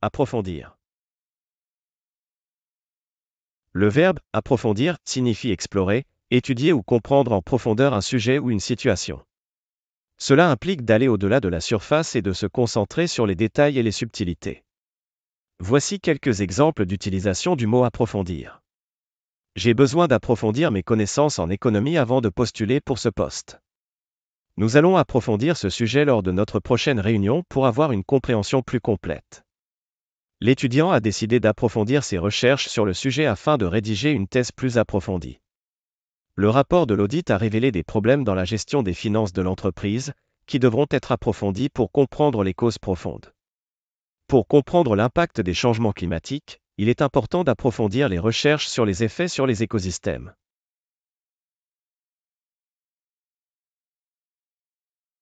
Approfondir. Le verbe approfondir signifie explorer, étudier ou comprendre en profondeur un sujet ou une situation. Cela implique d'aller au-delà de la surface et de se concentrer sur les détails et les subtilités. Voici quelques exemples d'utilisation du mot approfondir. J'ai besoin d'approfondir mes connaissances en économie avant de postuler pour ce poste. Nous allons approfondir ce sujet lors de notre prochaine réunion pour avoir une compréhension plus complète l'étudiant a décidé d'approfondir ses recherches sur le sujet afin de rédiger une thèse plus approfondie. Le rapport de l'audit a révélé des problèmes dans la gestion des finances de l'entreprise, qui devront être approfondis pour comprendre les causes profondes. Pour comprendre l'impact des changements climatiques, il est important d'approfondir les recherches sur les effets sur les écosystèmes.